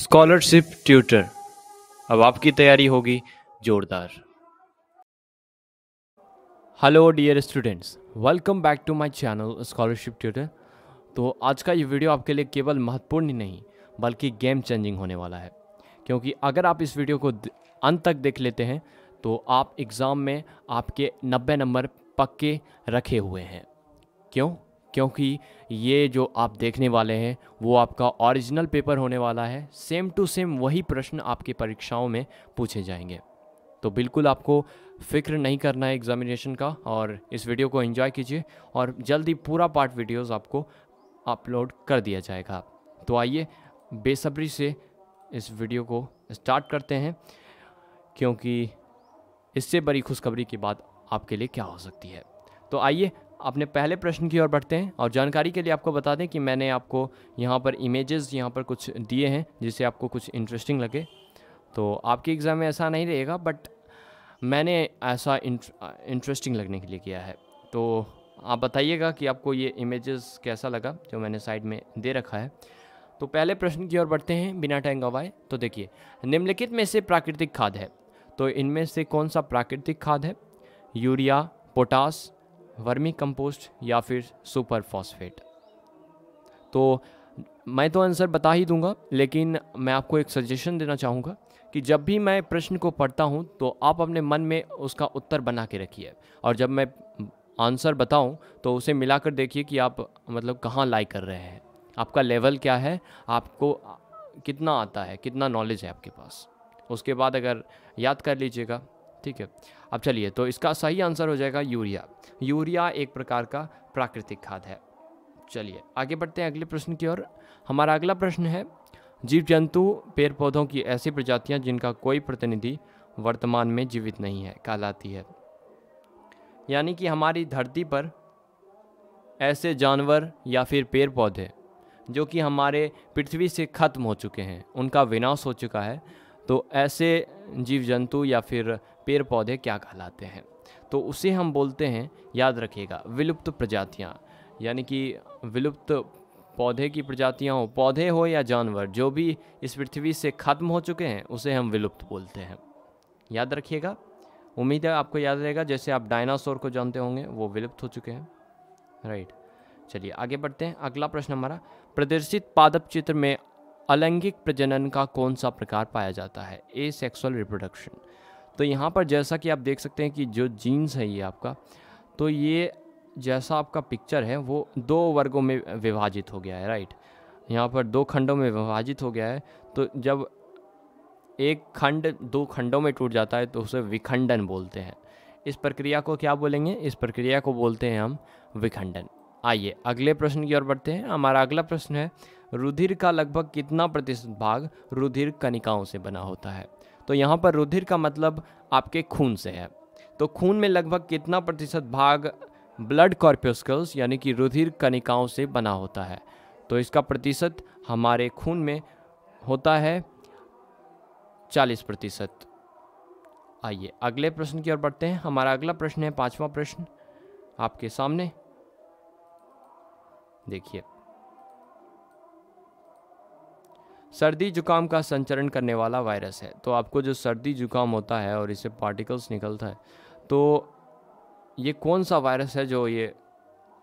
scholarship tutor अब आपकी तैयारी होगी जोरदार hello dear students welcome back to my channel scholarship tutor तो आज का ये वीडियो आपके लिए केवल महत्वपूर्ण ही नहीं बल्कि गेम चेंजिंग होने वाला है क्योंकि अगर आप इस वीडियो को अंत तक देख लेते हैं तो आप एग्ज़ाम में आपके 90 नंबर पक्के रखे हुए हैं क्यों क्योंकि ये जो आप देखने वाले हैं वो आपका ओरिजिनल पेपर होने वाला है सेम टू सेम वही प्रश्न आपके परीक्षाओं में पूछे जाएंगे तो बिल्कुल आपको फ़िक्र नहीं करना है एग्ज़ामिनेशन का और इस वीडियो को एंजॉय कीजिए और जल्दी पूरा पार्ट वीडियोस आपको अपलोड कर दिया जाएगा तो आइए बेसब्री से इस वीडियो को स्टार्ट करते हैं क्योंकि इससे बड़ी खुशखबरी की बात आपके लिए क्या हो सकती है तो आइए अपने पहले प्रश्न की ओर बढ़ते हैं और जानकारी के लिए आपको बता दें कि मैंने आपको यहाँ पर इमेजेस यहाँ पर कुछ दिए हैं जिससे आपको कुछ इंटरेस्टिंग लगे तो आपके एग्ज़ाम में ऐसा नहीं रहेगा बट मैंने ऐसा इंटरेस्टिंग लगने के लिए किया है तो आप बताइएगा कि आपको ये इमेजेस कैसा लगा जो मैंने साइड में दे रखा है तो पहले प्रश्न की ओर बढ़ते हैं बिना टाइम गवाए तो देखिए निम्नलिखित में से प्राकृतिक खाद है तो इनमें से कौन सा प्राकृतिक खाद है यूरिया पोटास वर्मी कंपोस्ट या फिर सुपर फॉस्फेट तो मैं तो आंसर बता ही दूंगा लेकिन मैं आपको एक सजेशन देना चाहूँगा कि जब भी मैं प्रश्न को पढ़ता हूँ तो आप अपने मन में उसका उत्तर बना के रखिए और जब मैं आंसर बताऊँ तो उसे मिलाकर देखिए कि आप मतलब कहाँ लाई कर रहे हैं आपका लेवल क्या है आपको कितना आता है कितना नॉलेज है आपके पास उसके बाद अगर याद कर लीजिएगा ठीक है अब चलिए तो इसका सही आंसर हो जाएगा यूरिया यूरिया एक प्रकार का प्राकृतिक खाद है चलिए आगे बढ़ते हैं अगले प्रश्न की ओर हमारा अगला प्रश्न है जीव जंतु पेड़ पौधों की ऐसी प्रजातियां जिनका कोई प्रतिनिधि वर्तमान में जीवित नहीं है कहलाती है यानी कि हमारी धरती पर ऐसे जानवर या फिर पेड़ पौधे जो कि हमारे पृथ्वी से ख़त्म हो चुके हैं उनका विनाश हो चुका है तो ऐसे जीव जंतु या फिर पेड़ पौधे क्या कहलाते हैं तो उसे हम बोलते हैं याद रखिएगा विलुप्त प्रजातियाँ यानी कि विलुप्त पौधे की प्रजातियाँ हो पौधे हो या जानवर जो भी इस पृथ्वी से ख़त्म हो चुके हैं उसे हम विलुप्त बोलते हैं याद रखिएगा उम्मीद है आपको याद रहेगा जैसे आप डायनासोर को जानते होंगे वो विलुप्त हो चुके हैं राइट चलिए आगे बढ़ते हैं अगला प्रश्न हमारा प्रदर्शित पादप चित्र में अलैंगिक प्रजनन का कौन सा प्रकार पाया जाता है ए सेक्सुअल रिप्रोडक्शन तो यहाँ पर जैसा कि आप देख सकते हैं कि जो जीन्स है ये आपका तो ये जैसा आपका पिक्चर है वो दो वर्गों में विभाजित हो गया है राइट यहाँ पर दो खंडों में विभाजित हो गया है तो जब एक खंड दो खंडों में टूट जाता है तो उसे विखंडन बोलते हैं इस प्रक्रिया को क्या बोलेंगे इस प्रक्रिया को बोलते हैं हम विखंडन आइए अगले प्रश्न की ओर बढ़ते हैं हमारा अगला प्रश्न है रुधिर का लगभग कितना प्रतिशत भाग रुधिर कणिकाओं से बना होता है तो यहाँ पर रुधिर का मतलब आपके खून से है तो खून में लगभग कितना प्रतिशत भाग ब्लड कॉर्प्यूस्कल्स यानी कि रुधिर कनिकाओं से बना होता है तो इसका प्रतिशत हमारे खून में होता है चालीस प्रतिशत आइए अगले प्रश्न की ओर बढ़ते हैं हमारा अगला प्रश्न है पांचवा प्रश्न आपके सामने देखिए सर्दी जुकाम का संचरण करने वाला वायरस है तो आपको जो सर्दी जुकाम होता है और इससे पार्टिकल्स निकलता है तो ये कौन सा वायरस है जो ये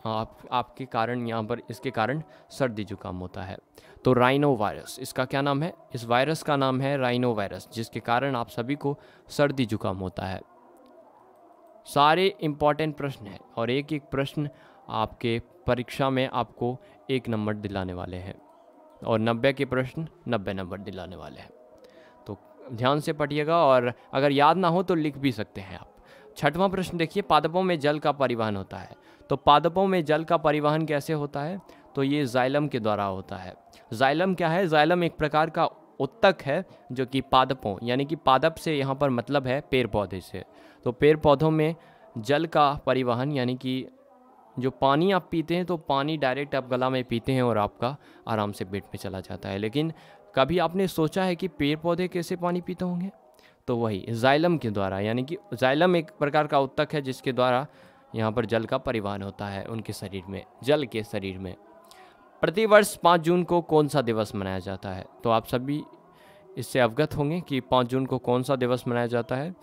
आप आपके कारण यहाँ पर इसके कारण सर्दी जुकाम होता है तो राइनो वायरस इसका क्या नाम है इस वायरस का नाम है राइनो वायरस जिसके कारण आप सभी को सर्दी जुकाम होता है सारे इम्पॉर्टेंट प्रश्न हैं और एक एक प्रश्न आपके परीक्षा में आपको एक नंबर दिलाने वाले हैं और नब्बे के प्रश्न नब्बे नंबर दिलाने वाले हैं तो ध्यान से पढ़िएगा और अगर याद ना हो तो लिख भी सकते हैं आप छठवां प्रश्न देखिए पादपों में जल का परिवहन होता है तो पादपों में जल का परिवहन कैसे होता है तो ये जाइलम के द्वारा होता है जाइलम क्या है जाइलम एक प्रकार का उत्तक है जो कि पादपों यानी कि पादप से यहाँ पर मतलब है पेड़ पौधे से तो पेड़ पौधों में जल का परिवहन यानी कि जो पानी आप पीते हैं तो पानी डायरेक्ट आप गला में पीते हैं और आपका आराम से पेट में चला जाता है लेकिन कभी आपने सोचा है कि पेड़ पौधे कैसे पानी पीते होंगे तो वही जाइलम के द्वारा यानी कि जाइलम एक प्रकार का उत्तक है जिसके द्वारा यहाँ पर जल का परिवहन होता है उनके शरीर में जल के शरीर में प्रतिवर्ष पाँच जून को कौन सा दिवस मनाया जाता है तो आप सभी इससे अवगत होंगे कि पाँच जून को कौन सा दिवस मनाया जाता है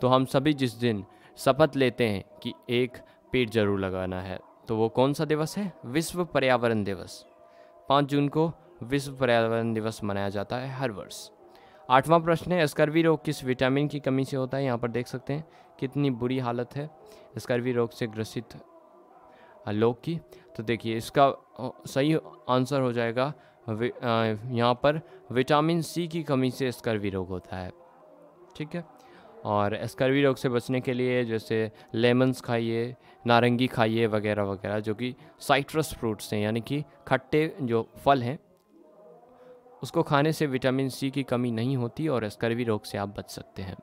तो हम सभी जिस दिन शपथ लेते हैं कि एक पेड़ जरूर लगाना है तो वो कौन सा दिवस है विश्व पर्यावरण दिवस पाँच जून को विश्व पर्यावरण दिवस मनाया जाता है हर वर्ष आठवां प्रश्न है स्कर्वी रोग किस विटामिन की कमी से होता है यहाँ पर देख सकते हैं कितनी बुरी हालत है स्कर्वी रोग से ग्रसित लोग की तो देखिए इसका सही आंसर हो जाएगा यहाँ पर विटामिन सी की कमी से स्कर्वी रोग होता है ठीक है और स्कर्वी रोग से बचने के लिए जैसे लेमन्स खाइए नारंगी खाइए वगैरह वगैरह जो कि साइट्रस फ्रूट्स हैं यानी कि खट्टे जो फल हैं उसको खाने से विटामिन सी की कमी नहीं होती और स्कर्वी रोग से आप बच सकते हैं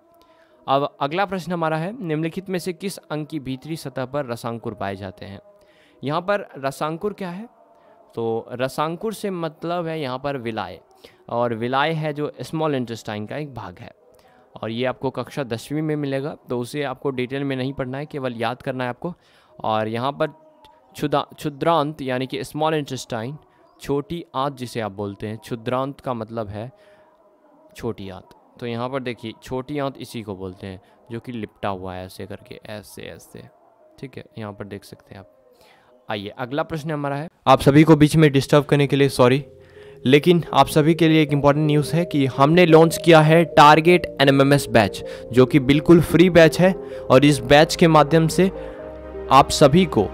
अब अगला प्रश्न हमारा है निम्नलिखित में से किस अंग की भीतरी सतह पर रसांकुर पाए जाते हैं यहाँ पर रसांकुर क्या है तो रसांकुर से मतलब है यहाँ पर विलाय और विलाय है जो स्मॉल इंटेस्टाइन का एक भाग है और ये आपको कक्षा दसवीं में मिलेगा तो उसे आपको डिटेल में नहीं पढ़ना है केवल याद करना है आपको और यहाँ पर छुदा क्षुद्रांत यानी कि स्मॉल इंटेस्टाइन छोटी आँत जिसे आप बोलते हैं क्षुद्रांत का मतलब है छोटी आँत तो यहाँ पर देखिए छोटी आँत इसी को बोलते हैं जो कि लिपटा हुआ है ऐसे करके ऐसे ऐसे ठीक है यहाँ पर देख सकते हैं आप आइए अगला प्रश्न हमारा है आप सभी को बीच में डिस्टर्ब करने के लिए सॉरी लेकिन आप सभी के लिए एक इम्पॉर्टेंट न्यूज़ है कि हमने लॉन्च किया है टारगेट एन बैच जो कि बिल्कुल फ्री बैच है और इस बैच के माध्यम से आप सभी को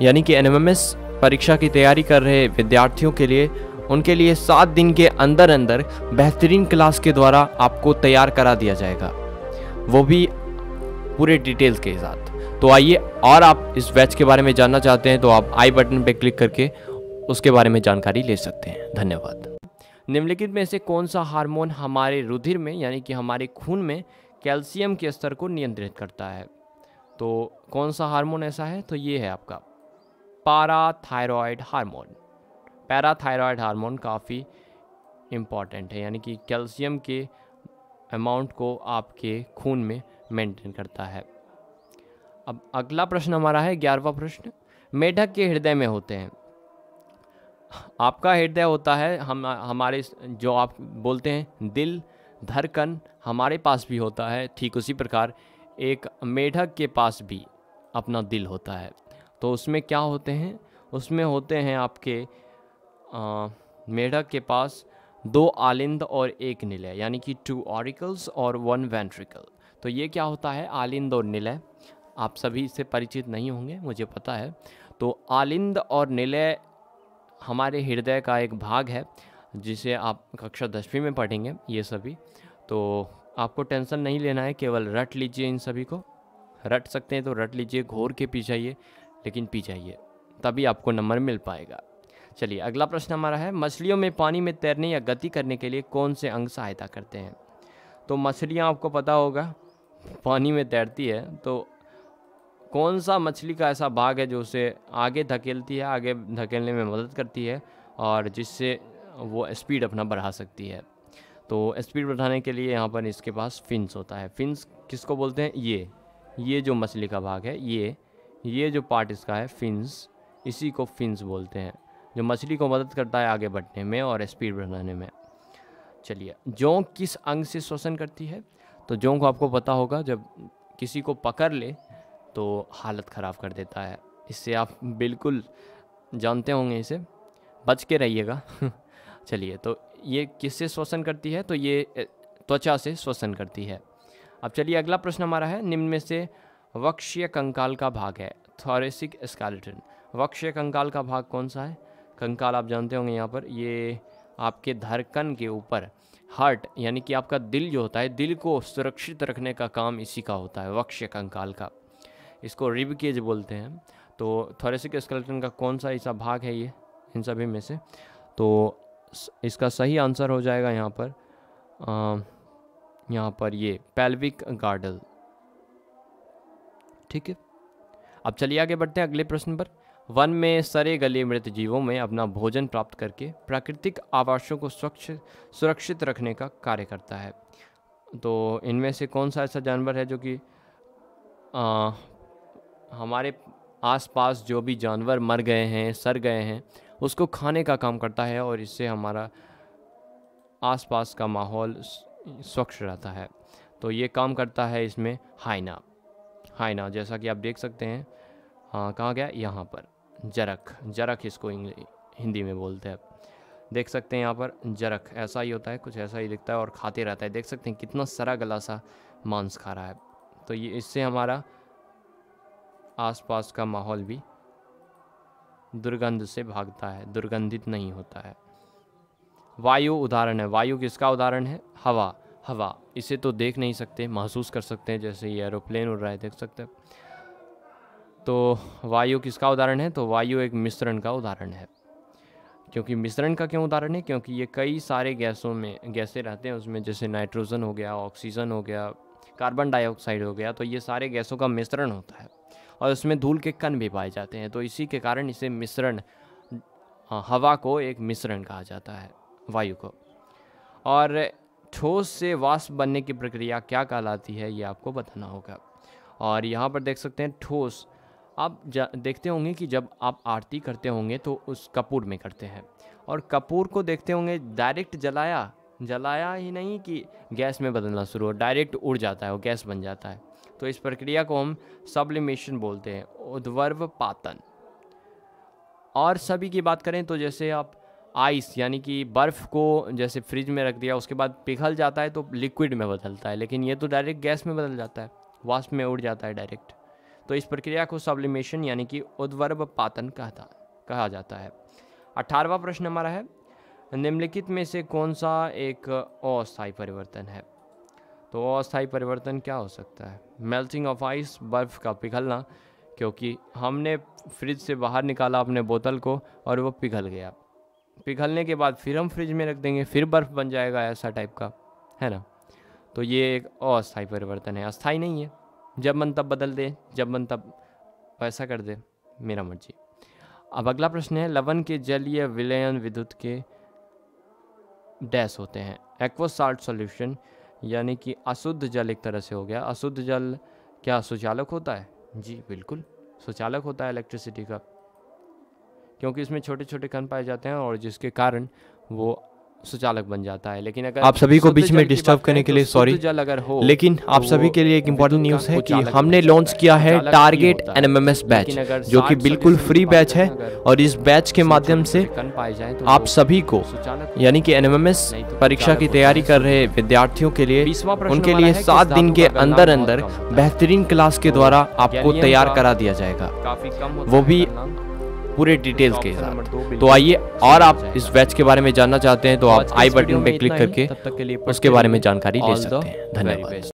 यानी कि एन परीक्षा की तैयारी कर रहे विद्यार्थियों के लिए उनके लिए सात दिन के अंदर अंदर बेहतरीन क्लास के द्वारा आपको तैयार करा दिया जाएगा वो भी पूरे डिटेल्स के साथ तो आइए और आप इस बैच के बारे में जानना चाहते हैं तो आप आई बटन पर क्लिक करके उसके बारे में जानकारी ले सकते हैं धन्यवाद निम्नलिखित में से कौन सा हार्मोन हमारे रुधिर में यानी कि हमारे खून में कैल्शियम के स्तर को नियंत्रित करता है तो कौन सा हार्मोन ऐसा है तो ये है आपका पाराथायरॉयड हार्मोन पैराथायरॉयड हार्मोन काफ़ी इम्पॉर्टेंट है यानी कि कैल्शियम के अमाउंट को आपके खून में मेंटेन करता है अब अगला प्रश्न हमारा है ग्यारहवा प्रश्न मेढक के हृदय में होते हैं आपका हृदय होता है हम हमारे जो आप बोलते हैं दिल धड़कन हमारे पास भी होता है ठीक उसी प्रकार एक मेढक के पास भी अपना दिल होता है तो उसमें क्या होते हैं उसमें होते हैं आपके मेढक के पास दो आलिंद और एक निलय यानी कि टू ऑरिकल्स और वन वेंट्रिकल तो ये क्या होता है आलिंद और निलय आप सभी इससे परिचित नहीं होंगे मुझे पता है तो आलिंद और निलय हमारे हृदय का एक भाग है जिसे आप कक्षा दसवीं में पढ़ेंगे ये सभी तो आपको टेंशन नहीं लेना है केवल रट लीजिए इन सभी को रट सकते हैं तो रट लीजिए घोर के पी जाइए लेकिन पी जाइए तभी आपको नंबर मिल पाएगा चलिए अगला प्रश्न हमारा है मछलियों में पानी में तैरने या गति करने के लिए कौन से अंग सहायता करते हैं तो मछलियाँ आपको पता होगा पानी में तैरती है तो कौन सा मछली का ऐसा भाग है जो उसे आगे धकेलती है आगे धकेलने में मदद करती है और जिससे वो स्पीड अपना बढ़ा सकती है तो स्पीड बढ़ाने के लिए यहाँ पर इसके पास फिन्स होता है फिन्स किसको बोलते हैं ये ये जो मछली का भाग है ये ये जो पार्ट इसका है फिन्स इसी को फिन्स बोलते हैं जो मछली को मदद करता है आगे बढ़ने में और स्पीड बढ़ाने में चलिए जोंक किस अंग से श्वसन करती है तो जोंक आपको पता होगा जब किसी को पकड़ ले तो हालत ख़राब कर देता है इससे आप बिल्कुल जानते होंगे इसे बच के रहिएगा चलिए तो ये किससे श्वसन करती है तो ये त्वचा से श्वसन करती है अब चलिए अगला प्रश्न हमारा है निम्न में से वक्ष्य कंकाल का भाग है थॉरेसिक स्कैलेटन वक्ष्य कंकाल का भाग कौन सा है कंकाल आप जानते होंगे यहाँ पर ये आपके धड़कन के ऊपर हार्ट यानी कि आपका दिल जो होता है दिल को सुरक्षित रखने का काम इसी का होता है वक्ष्य कंकाल का इसको रिब केज बोलते हैं तो थॉरेसिक स्केलेटन का कौन सा ऐसा भाग है ये इन सभी में से तो इसका सही आंसर हो जाएगा यहाँ पर यहाँ पर ये पेल्विक गार्डल ठीक है अब चलिए आगे बढ़ते हैं अगले प्रश्न पर वन में सरे गले मृत जीवों में अपना भोजन प्राप्त करके प्राकृतिक आवासों को स्वच्छ सुरक्षित रखने का कार्य करता है तो इनमें से कौन सा ऐसा जानवर है जो कि हमारे आसपास जो भी जानवर मर गए हैं सर गए हैं उसको खाने का काम करता है और इससे हमारा आसपास का माहौल स्वच्छ रहता है तो ये काम करता है इसमें हाइना हाइना जैसा कि आप देख सकते हैं हाँ कहाँ गया यहाँ पर जरक जरक इसको हिंदी में बोलते हैं देख सकते हैं यहाँ पर जरक ऐसा ही होता है कुछ ऐसा ही दिखता है और खाते रहता है देख सकते हैं कितना सरा गला सा मांस खा रहा है तो ये इससे हमारा आसपास का माहौल भी दुर्गंध से भागता है दुर्गंधित नहीं होता है वायु उदाहरण है वायु किसका उदाहरण है हवा हवा इसे तो देख नहीं सकते महसूस कर सकते हैं जैसे ये एरोप्लेन उड़ रहा है देख सकते हैं तो वायु किसका उदाहरण है तो वायु एक मिश्रण का उदाहरण है क्योंकि मिश्रण का क्यों उदाहरण है क्योंकि ये कई सारे गैसों में गैसें रहते हैं उसमें जैसे नाइट्रोजन हो गया ऑक्सीजन हो गया कार्बन डाइऑक्साइड हो गया तो ये सारे गैसों का मिश्रण होता है और उसमें धूल के कण भी पाए जाते हैं तो इसी के कारण इसे मिश्रण हाँ, हवा को एक मिश्रण कहा जाता है वायु को और ठोस से वाष्प बनने की प्रक्रिया क्या कहलाती है ये आपको बताना होगा और यहाँ पर देख सकते हैं ठोस आप देखते होंगे कि जब आप आरती करते होंगे तो उस कपूर में करते हैं और कपूर को देखते होंगे डायरेक्ट जलाया जलाया ही नहीं कि गैस में बदलना शुरू हो डायरेक्ट उड़ जाता है वो गैस बन जाता है तो इस प्रक्रिया को हम सब्लिमेशन बोलते हैं उद्वर्व पातन और सभी की बात करें तो जैसे आप आइस यानी कि बर्फ़ को जैसे फ्रिज में रख दिया उसके बाद पिघल जाता है तो लिक्विड में बदलता है लेकिन ये तो डायरेक्ट गैस में बदल जाता है वाष्प में उड़ जाता है डायरेक्ट तो इस प्रक्रिया को सब्लिमेशन यानी कि उद्वर्व पातन कहता कहा जाता है अठारहवा प्रश्न हमारा है निम्नलिखित में से कौन सा एक अस्थायी परिवर्तन है तो अस्थायी परिवर्तन क्या हो सकता है मेल्टिंग ऑफ आइस बर्फ़ का पिघलना क्योंकि हमने फ्रिज से बाहर निकाला अपने बोतल को और वो पिघल गया पिघलने के बाद फिर हम फ्रिज में रख देंगे फिर बर्फ़ बन जाएगा ऐसा टाइप का है ना तो ये एक अस्थायी परिवर्तन है अस्थायी नहीं है जब मन तब बदल दे जब मन तब ऐसा कर दे मेरा मर्जी अब अगला प्रश्न है लवन के जलीय विलयन विद्युत के डैश होते हैं एक्वा साल्ट सॉल्यूशन यानी कि अशुद्ध जल एक तरह से हो गया अशुद्ध जल क्या सुचालक होता है जी बिल्कुल सुचालक होता है इलेक्ट्रिसिटी का क्योंकि इसमें छोटे छोटे कण पाए जाते हैं और जिसके कारण वो सुचालक बन जाता है लेकिन अगर आप सभी को बीच में डिस्टर्ब करने के लिए सॉरी तो जल अगर हो लेकिन आप तो सभी के लिए एक इम्पोर्टेंट तो न्यूज़ है कि हमने लॉन्च किया है टारगेट एन एस बैच जो कि बिल्कुल फ्री बैच है और इस बैच के माध्यम से आप सभी को यानी कि एस परीक्षा की तैयारी कर रहे विद्यार्थियों के लिए उनके लिए सात दिन के अंदर अंदर बेहतरीन क्लास के द्वारा आपको तैयार करा दिया जाएगा वो भी पूरे डिटेल्स के साथ तो आइए और आप इस बैच के बारे में जानना चाहते हैं तो आप आई बटन पे क्लिक करके उसके बारे में जानकारी ले सकते हैं धन्यवाद